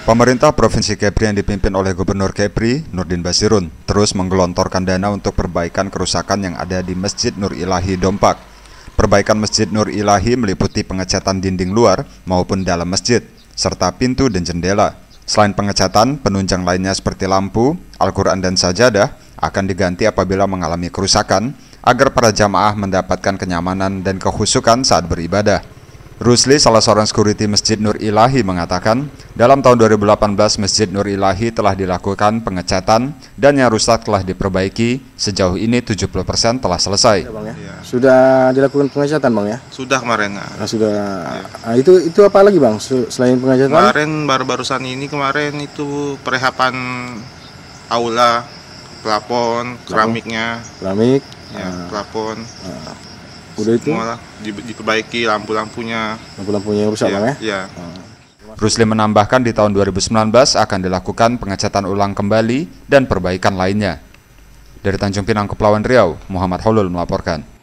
Pemerintah Provinsi Kepri yang dipimpin oleh Gubernur Kepri, Nurdin Basirun, terus menggelontorkan dana untuk perbaikan kerusakan yang ada di Masjid Nur Ilahi Dompak. Perbaikan Masjid Nur Ilahi meliputi pengecatan dinding luar maupun dalam masjid, serta pintu dan jendela. Selain pengecatan, penunjang lainnya seperti lampu, Al-Quran dan sajadah akan diganti apabila mengalami kerusakan, agar para jamaah mendapatkan kenyamanan dan kehusukan saat beribadah. Rusli, salah seorang security Masjid Nur Ilahi mengatakan, dalam tahun 2018 Masjid Nur Ilahi telah dilakukan pengecatan dan yang rusak telah diperbaiki. Sejauh ini 70% telah selesai. Ya, bang, ya? Ya. Sudah dilakukan pengecatan, Bang ya? Sudah kemarin. Nah, sudah. Ya. Nah, itu itu apa lagi, Bang? Selain pengecatan? Kemarin baru-barusan ini kemarin itu perehapan aula, plafon, keramiknya. Keramik. Ya, ah. plafon. Ah udah itu semua di, diperbaiki lampu-lampunya lampu-lampunya rusak iya, ya, ya ya. Rusli menambahkan di tahun 2019 akan dilakukan pengecatan ulang kembali dan perbaikan lainnya. Dari Tanjung Pinang, Kepulauan Riau, Muhammad Holul melaporkan.